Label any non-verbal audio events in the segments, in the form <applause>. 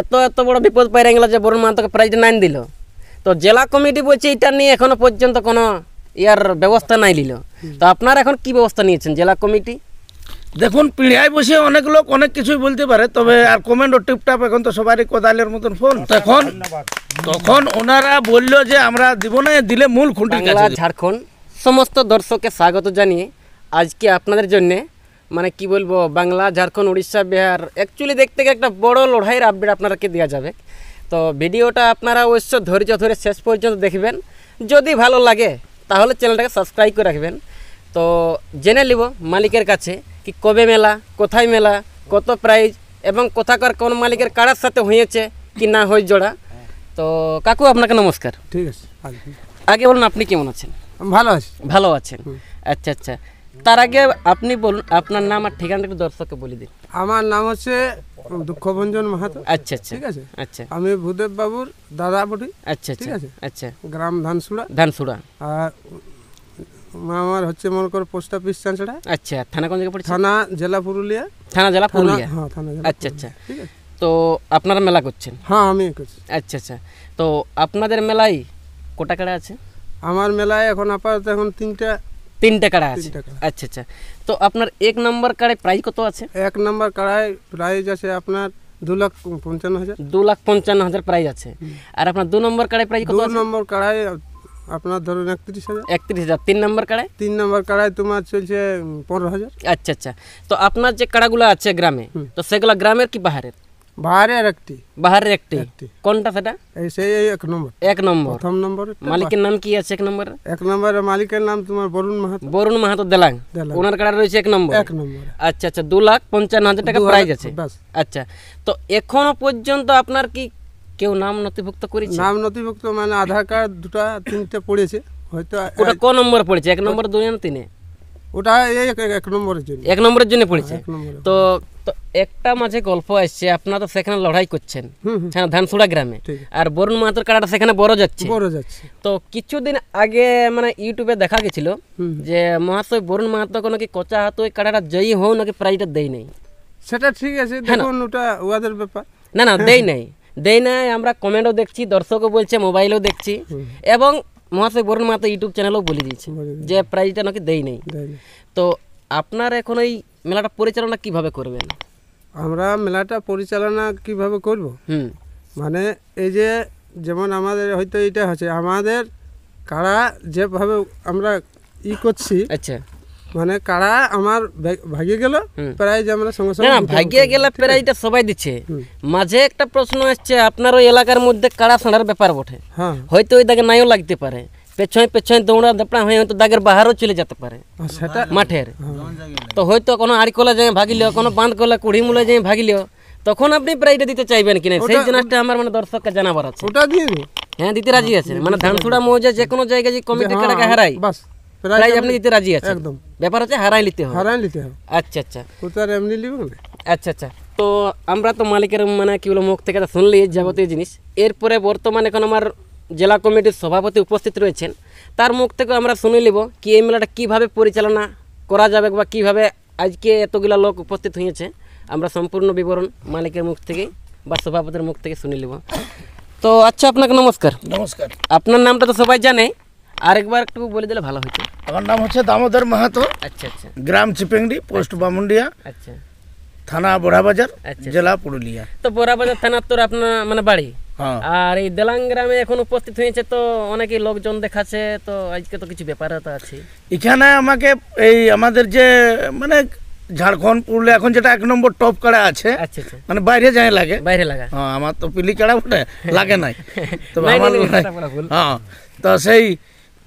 এত এত বড় বিপদ পাইরা গেল যে বরুণ মাহাতোকে প্রাইজ নাই দিল তো জেলা কমিটি বলছে এটা নিয়ে এখনো পর্যন্ত কোনো ইয়ার ব্যবস্থা নাই নিল তো আপনার এখন কি ব্যবস্থা নিয়েছেন জেলা কমিটি দেখুন পিঁড়িয়ায় বসে অনেক লোক অনেক কিছুই বলতে পারে তবে আর কমেন্ট ও টিপটাপ এখন তো সবারই কোদালের মতন ফোন আচ্ছা, তখন তখন ওনারা বললো যে আমরা দিব না দিলে মূল খুঁটি ঝাড়খণ্ড সমস্ত দর্শককে স্বাগত জানিয়ে আজকে আপনাদের জন্যে মানে কি বলবো বাংলা ঝাড়খণ্ড উড়িষ্যা বিহার অ্যাকচুয়ালি দেখতে গেলে একটা বড় লড়াইয়ের আপডেট আপনাদেরকে দেওয়া যাবে তো ভিডিওটা আপনারা অবশ্য ধৈর্য ধরে শেষ পর্যন্ত দেখবেন যদি ভালো লাগে তাহলে চ্যানেলটাকে সাবস্ক্রাইব করে রাখবেন তো জেনে নিব মালিকের কাছে কি কবে মেলা কোথায় মেলা কত প্রাইজ এবং কোথাকার কোন মালিকের কারার সাথে হয়েছে কি না হয়ে জোড়া তো কাকু আপনাকে নমস্কার ঠিক আছে আগে বলুন আপনি কেমন আছেন ভালো আছি ভালো আছেন আচ্ছা আচ্ছা তার আগে আপনি বলুন আপনার নাম আর ঠিকানাটা একটু দর্শককে বলে দিন আমার নাম হচ্ছে দুঃখভঞ্জন মাহাতো আচ্ছা আচ্ছা ঠিক আছে আচ্ছা আমি ভূদেব বাবুর দাদা বটি আচ্ছা, আচ্ছা ঠিক আছে আচ্ছা গ্রাম ধানসুড়া ধানসুড়া আর আমার হচ্ছে মনে করো পোস্ট অফিস চাঁচড়া আচ্ছা থানা কোন জায়গায় পড়ছে থানা জেলা পুরুলিয়া থানা জেলা পুরুলিয়া হ্যাঁ থানা জেলা আচ্ছা আচ্ছা ঠিক আছে তো আপনারা মেলা করছেন হ্যাঁ আমি করছি আচ্ছা আচ্ছা তো আপনাদের মেলায় কোটা কেড়া আছে আমার মেলায় এখন আপাতত এখন তিনটা তিনটে কাড়া আছে আচ্ছা আচ্ছা তো আপনার এক নম্বর কাড়ায় প্রাইস কত আছে এক নম্বর কাড়ায় প্রাইস আছে আপনার দু লাখ পঞ্চান্ন হাজার দু লাখ পঞ্চান্ন হাজার প্রাইস আছে আর আপনার দু নম্বর কাড়ায় প্রাইস কত দু নম্বর কাড়ায় আপনার ধরুন একত্রিশ হাজার একত্রিশ হাজার তিন নম্বর কাড়ায় তিন নম্বর কাড়ায় তোমার চলছে পনেরো হাজার আচ্ছা আচ্ছা তো আপনার যে কাড়াগুলো আছে গ্রামে তো সেগুলো গ্রামের কি বাহারের একটি একটি কোনটা সেটা বরুণ মাহাতো বরুণ মাহাতো ওনার রয়েছে এক নম্বর এক নম্বর আচ্ছা আচ্ছা দু লাখ পঞ্চান্ন হাজার টাকা আচ্ছা তো এখনো পর্যন্ত আপনার কি কেউ নাম নথিভুক্ত করেছে নাম নথিভুক্ত মানে আধার কার্ড দুটা তিনটে পড়েছে হয়তো ওটা নম্বর পড়েছে এক নম্বর দুই তিনে ওটা এক নম্বরের জন্য এক নম্বরের জন্য হ্যাঁ, পড়েছে তো একটা মাঝে গল্প আসছে আপনারা তো সেখানে লড়াই করছেন হ্যাঁ ধানসুড়া গ্রামে আর বরুণ মাহাতোর কাড়াটা সেখানে বড় যাচ্ছে বড় যাচ্ছে তো কিছুদিন আগে মানে ইউটিউবে দেখা গেছিল যে মহাশয় বরুণ মাহাতো কোনো কি কচা হাত ওই কাটাটা জয়ী হোক নাকি প্রাইজটা দেয় নাই সেটা ঠিক আছে হ্যাঁ দেখুন ওটা ওদের ব্যাপার না না দেয় হ্যাঁ। নাই দেয় নাই আমরা কমেন্টও দেখছি দর্শকও বলছে মোবাইলও দেখছি এবং মহাশয় বরুণ মাহাতো ইউটিউব চ্যানেলও বলে দিয়েছে যে প্রাইজটা নাকি দেয় নেই তো আপনার এখন এই মেলাটা পরিচালনা কিভাবে করবেন আমরা মেলাটা পরিচালনা কিভাবে করব হুম মানে এই যে যেমন আমাদের হয়তো এটা হচ্ছে আমাদের কারা যেভাবে আমরা ই করছি আচ্ছা মানে কাড়া আমার ভাগিয়ে গেল প্রাইজ আমরা সঙ্গে সঙ্গে ভাগিয়ে গেলে প্রাইজটা সবাই দিচ্ছে মাঝে একটা প্রশ্ন আসছে আপনার ওই এলাকার মধ্যে কাড়া ছাড়ার ব্যাপার বটে হ্যাঁ। হয়তো ওই দাগে নাইও লাগতে পারে পেছনে পেছনে দৌড়া দাপড়া হয়ে হয়তো দাগের বাহারও চলে যেতে পারে সেটা মাঠের হ্যাঁ। তো হয়তো কোনো আড়িকলা যায় ভাগিলেও কোনো বাঁধ কলা মূলে যায় ভাগিলেও তখন আপনি প্রাইজটা দিতে চাইবেন কিনা সেই জিনিসটা আমার মানে দর্শককে জানাবার আছে ওটা দিয়ে হ্যাঁ দিতে রাজি আছে মানে হ্যাঁ, ধানসুড়া মৌজা যে কোনো জায়গায় যে কমিটি কাড়াকে হারাই বাস প্রাইজ আপনি দিতে রাজি আছেন একদম ব্যাপার হচ্ছে হারাই নিতে হবে হারাই নিতে হবে আচ্ছা আচ্ছা কোথায় এমনি নিব আচ্ছা আচ্ছা তো আমরা তো মালিকের মানে কি বলো মুখ থেকে শুনলি যাবতীয় জিনিস এরপরে বর্তমানে এখন আমার জেলা কমিটির সভাপতি উপস্থিত রয়েছেন তার মুখ থেকে আমরা শুনে নিব কি এই মেলাটা কীভাবে পরিচালনা করা যাবে বা কীভাবে আজকে এতগুলা লোক উপস্থিত হয়েছে আমরা সম্পূর্ণ বিবরণ মালিকের মুখ থেকে বা সভাপতির মুখ থেকে শুনে নিব তো আচ্ছা আপনাকে নমস্কার নমস্কার আপনার নামটা তো সবাই জানে আরেকবার একটু বলে দিলে ভালো হতো আমার নাম হচ্ছে দামোদর মাহাতো আচ্ছা আচ্ছা গ্রাম চিপেংডি পোস্ট বামুন্ডিয়া আচ্ছা থানা বোড়াবাজার আচ্ছা, আচ্ছা। জেলা পুরুলিয়া তো বোড়াবাজার থানার তোর আপনার মানে বাড়ি হ্যাঁ। আর এই দেলাং গ্রামে এখন উপস্থিত হয়েছে তো অনেকেই লোকজন দেখাচ্ছে তো আজকে তো কিছু ব্যাপার তো আছে এখানে আমাকে এই আমাদের যে মানে ঝাড়খণ্ড পুরুলিয়া এখন যেটা এক নম্বর টপ কাড়া আছে আচ্ছা, মানে বাইরে যায় লাগে বাইরে লাগে হ্যাঁ আমার তো পিলি কাড়া বটে লাগে নাই <laughs> তো আমার হ্যাঁ তো সেই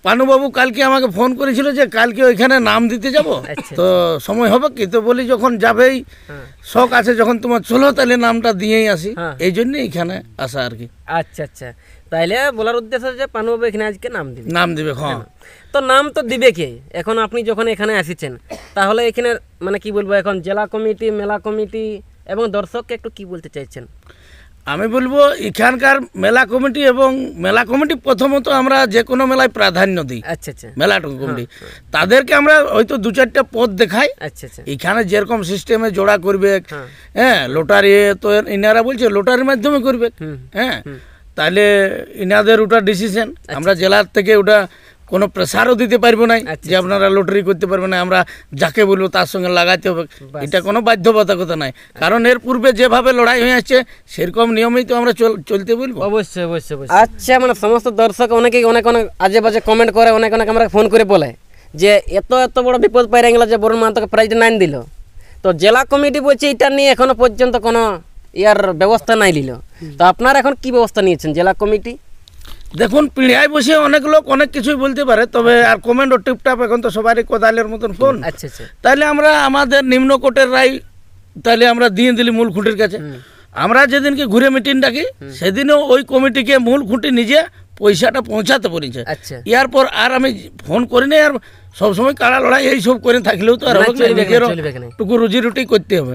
পানুবাবু কালকে আমাকে ফোন করেছিল যে কালকে ওইখানে নাম দিতে যাব আচ্ছা। তো সময় হবে কি তো বলি যখন যাবেই হ্যাঁ। শখ আছে যখন তোমার চলো তাহলে নামটা দিয়েই আসি হ্যাঁ। এই জন্যে এখানে আসা আর কি আচ্ছা আচ্ছা তাইলে বলার উদ্দেশ্য যে পানুবাবু এখানে আজকে নাম দিবে নাম দিবে হ্যাঁ তো নাম তো দিবে কে এখন আপনি যখন এখানে আসিছেন তাহলে এখানে মানে কি বলবো এখন জেলা কমিটি মেলা কমিটি এবং দর্শককে একটু কি বলতে চাইছেন আমি বলবো এখানকার মেলা কমিটি এবং মেলা কমিটি প্রথমত আমরা যে কোনো মেলায় প্রাধান্য দিই আচ্ছা আচ্ছা মেলা হ্যাঁ, কমিটি হ্যাঁ। তাদেরকে আমরা হয়তো দু চারটা পথ দেখাই আচ্ছা, আচ্ছা। এখানে যেরকম সিস্টেমে জোড়া করবে হ্যাঁ, হ্যাঁ লোটারি তো ইনারা বলছে লোটারির মাধ্যমে করবে হ্যাঁ তাহলে ইনাদের ওটা ডিসিশন আচ্ছা। আমরা জেলার থেকে ওটা কোনো প্রেসারও দিতে পারবো না আচ্ছা, যে আচ্ছা। আপনারা লটারি করতে পারবেন না আমরা যাকে বলবো তার সঙ্গে লাগাতে হবে এটা কোনো বাধ্যবাধকতা নাই কারণ এর পূর্বে যেভাবে লড়াই হয়ে আসছে সেরকম নিয়মেই তো আমরা চলতে বলবো অবশ্যই অবশ্যই আচ্ছা মানে সমস্ত দর্শক অনেকেই অনেক অনেক আজে বাজে কমেন্ট করে অনেক অনেক আমরা ফোন করে বলে যে এত এত বড় বিপদ পাই গেল যে বরুণ মাহাতকে প্রাইজটা নাইন দিল তো জেলা কমিটি বলছে এটা নিয়ে এখনো পর্যন্ত কোনো ইয়ার ব্যবস্থা নাই নিল তো আপনারা এখন কি ব্যবস্থা নিয়েছেন জেলা কমিটি দেখুন পিঁড়িয়ায় বসে অনেক লোক অনেক কিছুই বলতে পারে তবে আর কমেন্ট ও টিপটাপ এখন তো সবারই কোদালের মতন ফোন আচ্ছা, আচ্ছা। তাহলে আমরা আমাদের নিম্ন কোর্টের রায় তাহলে আমরা দিয়ে দিলি মূল খুঁটির কাছে আমরা যেদিনকে ঘুরে মিটিং ডাকি সেদিনও ওই কমিটিকে মূল খুঁটি নিজে পয়সাটা পৌঁছাতে পেরেছে ইয়ার আচ্ছা। আর আমি ফোন করি না আর সবসময় কাড়া লড়াই এইসব করে থাকলেও তো আর টুকু রুজি রুটি করতে হবে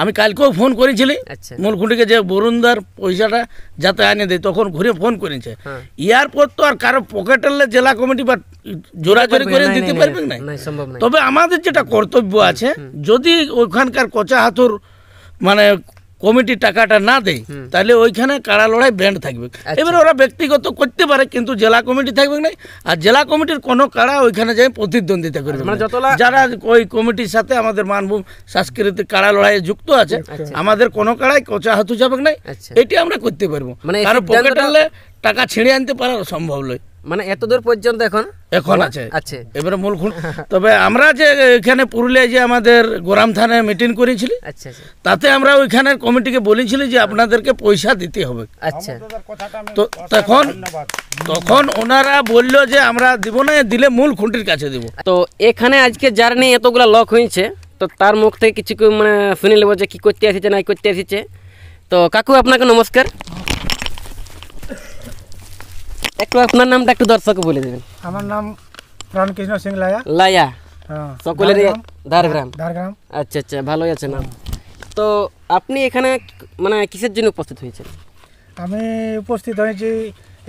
আমি কালকেও ফোন করেছিলি আচ্ছা। মূলখুঁটিকে যে বরুণদার পয়সাটা যাতে আনে দেয় তখন ঘুরে ফোন করেছে ইয়ার হ্যাঁ। পর তো আর কারো পকেটের জেলা কমিটি বা জোরাজোরি করে দিতে পারবে না তবে আমাদের যেটা কর্তব্য আছে যদি ওখানকার কচা হাতুর মানে কমিটি টাকাটা না দেয় তাহলে ওইখানে কাড়া লড়াই ব্যান্ড থাকবে আচ্ছা। এবার ওরা ব্যক্তিগত করতে পারে কিন্তু জেলা কমিটি থাকবে না আর জেলা কমিটির কোনো কাড়া ওইখানে যাই প্রতিদ্বন্দ্বিতা করবে মানে যারা ওই কমিটির সাথে আমাদের মানভূম সাংস্কৃতিক কাড়া লড়াইয়ে যুক্ত আছে আমাদের কোনো কাড়াই কচা হাতু যাবে না আচ্ছা। এটি আমরা করতে পারবো মানে কারণ পকেট টাকা ছিঁড়ে আনতে পারা সম্ভব নয় মানে এতদূর পর্যন্ত এখন এখন আছে আছে এবারে মূল খুন <laughs> তবে আমরা যে এখানে পুরুলিয়ায় যে আমাদের গোরাম থানায় মিটিং করেছিলি আচ্ছা, আচ্ছা তাতে আমরা ওইখানে কমিটিকে বলেছিলি যে আপনাদেরকে পয়সা দিতে হবে আচ্ছা তো তখন তখন ওনারা বলল যে আমরা দিব না দিলে মূল খুঁটির কাছে দিব তো এখানে আজকে যার নেই এতগুলা লক হয়েছে তো তার মুখ থেকে কিছু মানে শুনে নেবো যে কী করতে এসেছে না করতে এসেছে তো কাকু আপনাকে নমস্কার একটু আপনার নামটা একটু দর্শক বলে দেবেন আমার নাম প্রাণকৃষ্ণ সিং লায়া লায়া হ্যাঁ। সকলের ধারগ্রাম ধারগ্রাম আচ্ছা আচ্ছা ভালোই আছে নাম তো আপনি এখানে মানে কিসের জন্য উপস্থিত হয়েছেন আমি উপস্থিত হয়েছি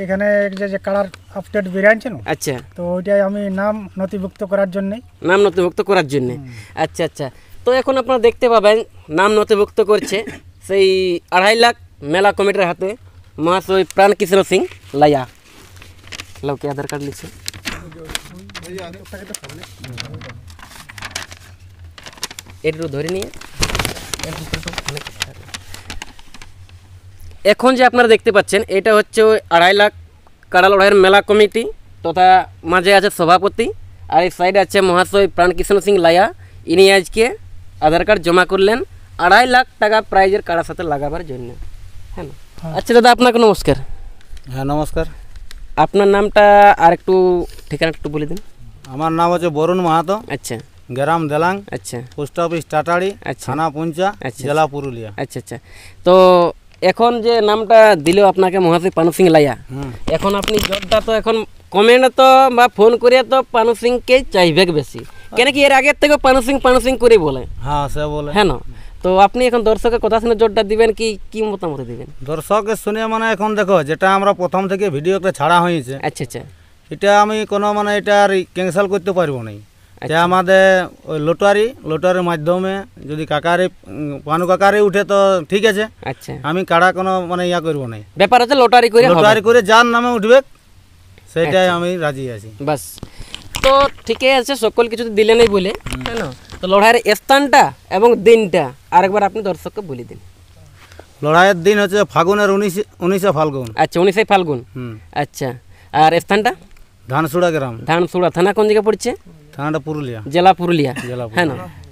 এখানে যে যে কালার আপডেট বেরিয়ে আনছেন আচ্ছা তো ওইটাই আমি নাম নথিভুক্ত করার জন্য নাম নথিভুক্ত করার জন্য আচ্ছা আচ্ছা তো এখন আপনারা দেখতে পাবেন নাম নথিভুক্ত করছে সেই আড়াই লাখ মেলা কমিটির হাতে মহাশয় প্রাণকৃষ্ণ সিং লায়া লুকিয়া আধার কার্ড নিছে এইটা ধরে নিয়ে এখন যে আপনারা দেখতে পাচ্ছেন এটা হচ্ছে আড়াই লাখ কারালড়ায়ের মেলা কমিটি তথা মাঝে আছে সভাপতি আর এই সাইড আছে মহাশয় প্রাণকৃষ্ণ সিং লায়া ইনি আজকে আধার কার্ড জমা করলেন আড়াই লাখ টাকা প্রাইজ এর কার সাথে লাগাবার জন্য হ্যাঁ আচ্ছা দাদা আপনাকে নমস্কার হ্যাঁ নমস্কার আপনার নামটা আর একটু ঠিকানা একটু বলে দিন আমার নাম হচ্ছে বরুণ মাহাতো আচ্ছা গ্রাম দেলাং আচ্ছা পোস্ট অফিস টাটাড়ি আচ্ছা। থানা পুঞ্চা আচ্ছা, জেলা আচ্ছা। পুরুলিয়া আচ্ছা আচ্ছা তো এখন যে নামটা দিল আপনাকে মহাশয় পানু সিং লাইয়া এখন আপনি জবটা তো এখন কমেন্ট তো বা ফোন করিয়া তো পানু সিংকে চাইবেক বেশি কেন কি এর আগের থেকে পানু সিং পানু সিং করে বলে হ্যাঁ সে বলে হ্যাঁ তো আপনি এখন দর্শকের কথা শুনে জোরটা দিবেন কি কি মতামত দিবেন দর্শকের শুনে মানে এখন দেখো যেটা আমরা প্রথম থেকে ভিডিওটা ছাড়া হয়েছে আচ্ছা আচ্ছা এটা আমি কোনো মানে এটা আর ক্যান্সেল করতে পারবো না যে আচ্ছা। আমাদের ওই লটারি লটারির মাধ্যমে যদি কাকারে পানু কাকারে উঠে তো ঠিক আছে আচ্ছা আমি কাড়া কোনো মানে ইয়া করবো না ব্যাপার আছে লটারি করে লটারি করে যার নামে উঠবে আচ্ছা। সেটাই আমি রাজি আছি বাস তো ঠিকই আছে সকল কিছুতে দিলে নেই বলে হ্যাঁ তো লড়াইয়ের স্থানটা এবং দিনটা আরেকবার আপনি দর্শককে বলে দিন লড়াইয়ের দিন হচ্ছে ফাগুনের উনিশ উনিশে ফাল্গুন আচ্ছা উনিশে ফাল্গুন আচ্ছা আর স্থানটা ধানসুড়া গ্রাম ধানসুড়া থানা কোন জায়গায় পড়ছে থানাটা পুরুলিয়া জেলা পুরুলিয়া জেলা হ্যাঁ না